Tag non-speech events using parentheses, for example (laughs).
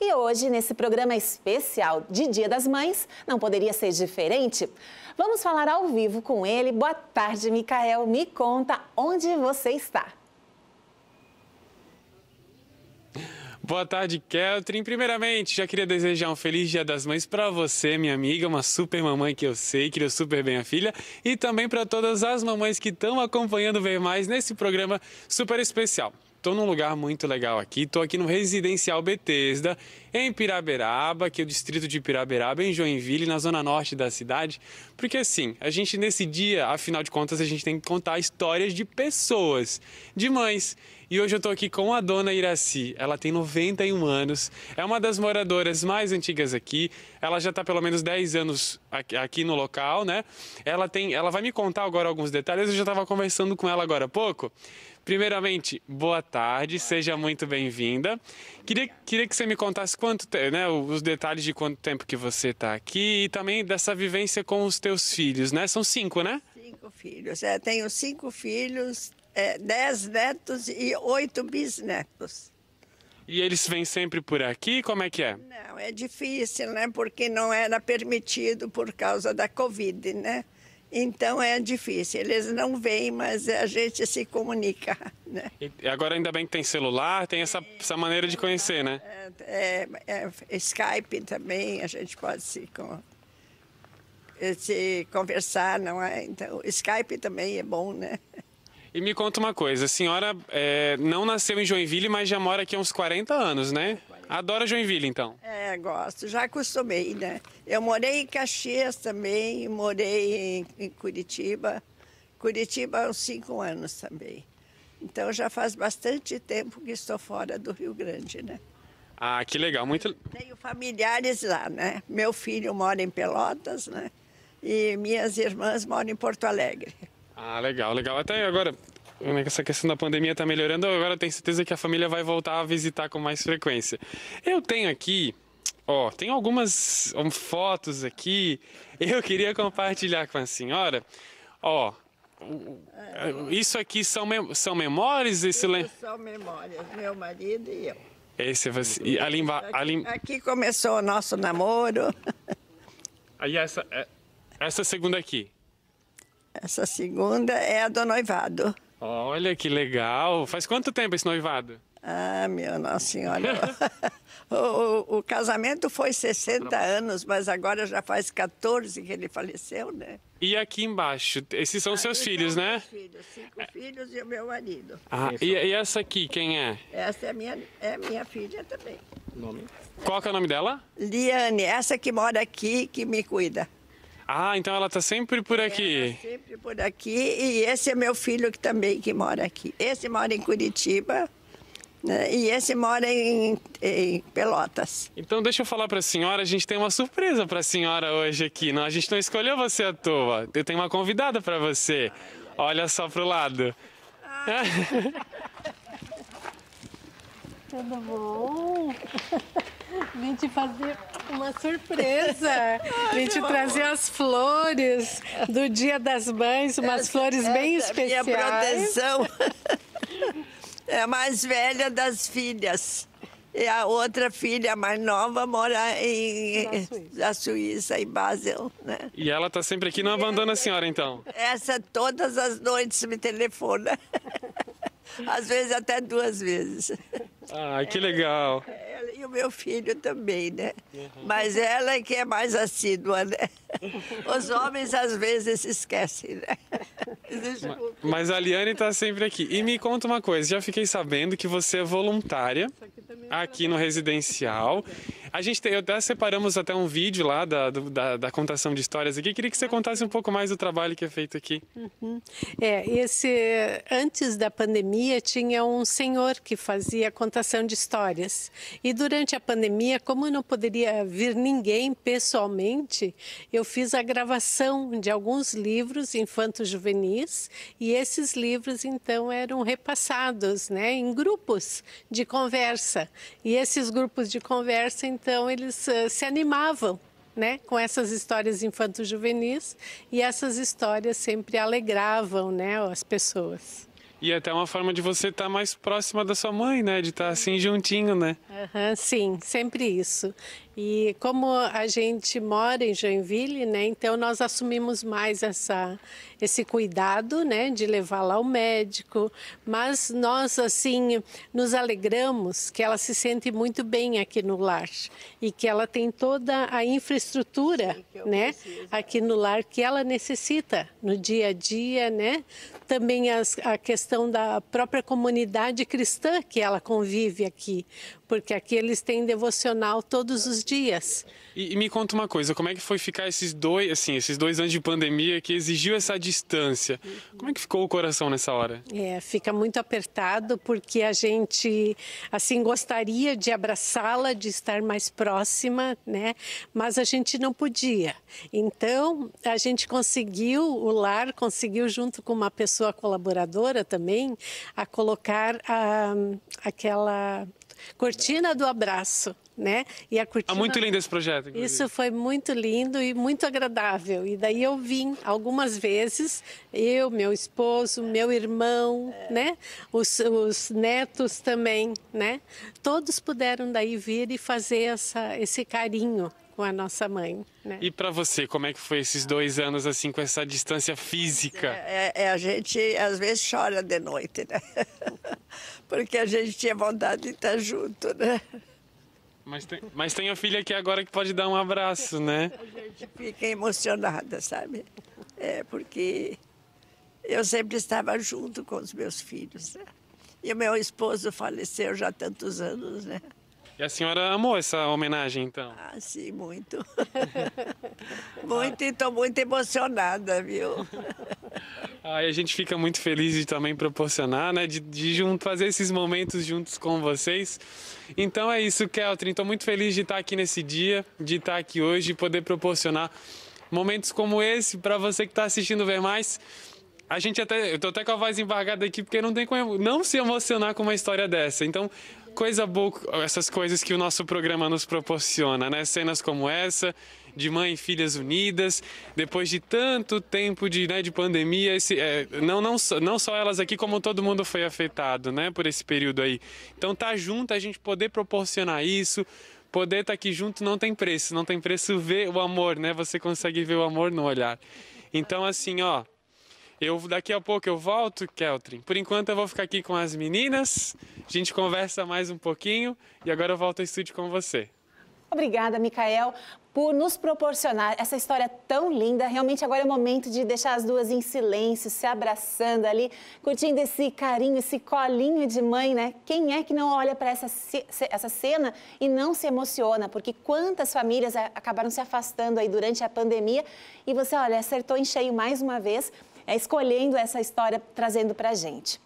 E hoje, nesse programa especial de Dia das Mães, não poderia ser diferente. Vamos falar ao vivo com ele. Boa tarde, Micael. Me conta onde você está. Boa tarde, Keltrin. Primeiramente, já queria desejar um feliz Dia das Mães para você, minha amiga, uma super mamãe que eu sei, criou super bem a filha, e também para todas as mamães que estão acompanhando Ver Mais nesse programa super especial. Estou num lugar muito legal aqui. Estou aqui no Residencial Betesda, em Piraberaba, que é o distrito de Piraberaba, em Joinville, na zona norte da cidade. Porque assim, a gente nesse dia, afinal de contas, a gente tem que contar histórias de pessoas, de mães. E hoje eu estou aqui com a dona Iraci. Ela tem 91 anos, é uma das moradoras mais antigas aqui. Ela já está pelo menos 10 anos aqui no local, né? Ela tem, ela vai me contar agora alguns detalhes. Eu já estava conversando com ela agora há pouco Primeiramente, boa tarde, seja muito bem-vinda. Queria, queria que você me contasse quanto, né, os detalhes de quanto tempo que você está aqui e também dessa vivência com os teus filhos, né? São cinco, né? Cinco filhos. É, tenho cinco filhos, é, dez netos e oito bisnetos. E eles vêm sempre por aqui? Como é que é? Não, é difícil, né? Porque não era permitido por causa da Covid, né? Então é difícil. Eles não vêm, mas a gente se comunica. (laughs) Né? E agora ainda bem que tem celular, tem essa, essa maneira de conhecer, né? É, é, é, é Skype também, a gente pode se, com, eh, se conversar, não é? Então, Skype também é bom, né? E me conta uma coisa, a senhora é, não nasceu em Joinville, mas já mora aqui há uns 40 anos, né? Adora Joinville, então? É, gosto. Já acostumei, né? Eu morei em Caxias também, morei em, em Curitiba. Curitiba há uns cinco anos também. Então já faz bastante tempo que estou fora do Rio Grande, né? Ah, que legal, muito. Tenho familiares lá, né? Meu filho mora em Pelotas, né? E minhas irmãs moram em Porto Alegre. Ah, legal, legal. Até agora, essa questão da pandemia está melhorando, agora eu tenho certeza que a família vai voltar a visitar com mais frequência. Eu tenho aqui, ó, tem algumas um, fotos aqui, eu queria compartilhar com a senhora, ó. Isso aqui são, mem são memórias? Esse le... São memórias, meu marido e eu. Esse, é você, ali, ali... Aqui, aqui começou o nosso namoro. Aí essa, é, essa segunda aqui? Essa segunda é a do noivado. Olha que legal! Faz quanto tempo esse noivado? Ah, meu Nossa Senhora! (laughs) o, o, o, casamento foi 60 anos, mas agora já faz 14 que ele faleceu, né? E aqui embaixo, esses são ah, seus filhos, são né? filhos, cinco é. filhos e o meu marido. Ah, e, e, essa aqui, quem é? Essa é minha, é minha filha também. Nome? Qual é o nome dela? Liane, essa que mora aqui, que me cuida. Ah, então ela está sempre por aqui. É, sempre por aqui. E esse é meu filho que também que mora aqui. Esse mora em Curitiba. Né? E esse mora em, em, Pelotas. Então deixa eu falar para a senhora, a gente tem uma surpresa para a senhora hoje aqui. Não, a gente não escolheu você à toa. Eu tenho uma convidada para você. Olha só pro lado. Ah. (laughs) Tudo bom? (laughs) Vim te fazer uma surpresa. (laughs) Vim te trazer as flores do Dia das Mães, umas essa, flores é bem especiais. Minha proteção. (laughs) É a mais velha das filhas. E a outra filha, a mais nova, mora em, na Suíça. na Suíça, em Basel, né? E ela está sempre aqui, não abandona a senhora, então? Essa, todas as noites me telefona. Às vezes até duas vezes. Ah, que legal o meu filho também, né? Uhum. Mas ela é que é mais assídua, né? (laughs) Os homens às vezes se esquecem, né? (laughs) Mas a Liane está sempre aqui. E me conta uma coisa, já fiquei sabendo que você é voluntária é aqui no residencial a gente tem, até separamos até um vídeo lá da, da, da, contação de histórias aqui. Queria que você contasse um pouco mais do trabalho que é feito aqui. Uhum. É, esse antes da pandemia tinha um senhor que fazia contação de histórias. E durante a pandemia, como não poderia vir ninguém pessoalmente, eu fiz a gravação de alguns livros infantos juvenis e esses livros então eram repassados, né, em grupos de conversa. E esses grupos de conversa então eles uh, se animavam né, com essas histórias infanto-juvenis e essas histórias sempre alegravam né, as pessoas. E é até uma forma de você estar tá mais próxima da sua mãe, né? De estar tá, assim juntinho, né? Uhum, sim, sempre isso. E como a gente mora em Joinville, né, então nós assumimos mais essa, esse cuidado, né, de levá-la ao médico. Mas nós, assim, nos alegramos que ela se sente muito bem aqui no lar e que ela tem toda a infraestrutura, né, aqui no lar que ela necessita no dia a dia, né. Também as, a questão da própria comunidade cristã que ela convive aqui, porque aqui eles têm devocional todos os dias. E, e, me conta uma coisa, como é que foi ficar esses dois, assim, esses dois anos de pandemia que exigiu essa distância? Como é que ficou o coração nessa hora? É, fica muito apertado porque a gente, assim, gostaria de abraçá-la, de estar mais próxima, né? Mas a gente não podia. Então a gente conseguiu, o lar conseguiu junto com uma pessoa colaboradora também, a colocar a, ah, aquela cortina do abraço né? E a tá cortina. é muito lindo esse projeto. Inclusive. Isso foi muito lindo e muito agradável. E daí eu vim algumas vezes, eu, meu esposo, meu irmão, né? Os, os netos também, né? Todos puderam daí vir e fazer essa, esse carinho com a nossa mãe. Né? E para você, como é que foi esses dois anos assim com essa distância física? É, é, é a gente às vezes chora de noite, né? (laughs) Porque a gente tinha vontade de estar junto, né? Mas tem, mas tem a filha aqui agora que pode dar um abraço, né? A gente fica emocionada, sabe? É, porque eu sempre estava junto com os meus filhos. Né? E o meu esposo faleceu já há tantos anos, né? E a senhora amou essa homenagem, então? Ah, sim, muito. (laughs) muito e estou muito emocionada, viu? (laughs) Aí a gente fica muito feliz de também proporcionar, né? De, de junto, fazer esses momentos juntos com vocês. Então é isso, Keltrin. Estou muito feliz de estar aqui nesse dia, de estar aqui hoje e poder proporcionar momentos como esse para você que está assistindo Ver Mais a gente até. Eu tô até com a voz embargada aqui, porque não tem como não se emocionar com uma história dessa. Então, coisa boa, essas coisas que o nosso programa nos proporciona, né? Cenas como essa, de mãe e filhas unidas, depois de tanto tempo de, né, de pandemia, esse, é, não, não, não só elas aqui, como todo mundo foi afetado, né, por esse período aí. Então, tá junto, a gente poder proporcionar isso, poder estar tá aqui junto não tem preço, não tem preço ver o amor, né? Você consegue ver o amor no olhar. Então, assim, ó. Eu daqui a pouco eu volto, Keltrin. Por enquanto eu vou ficar aqui com as meninas. A gente conversa mais um pouquinho e agora eu volto ao estúdio com você. Obrigada, Micael, por nos proporcionar essa história tão linda. Realmente agora é o momento de deixar as duas em silêncio, se abraçando ali, curtindo esse carinho, esse colinho de mãe, né? Quem é que não olha para essa, essa cena e não se emociona? Porque quantas famílias acabaram se afastando aí durante a pandemia e você, olha, acertou em cheio mais uma vez é, escolhendo essa história, trazendo para a gente.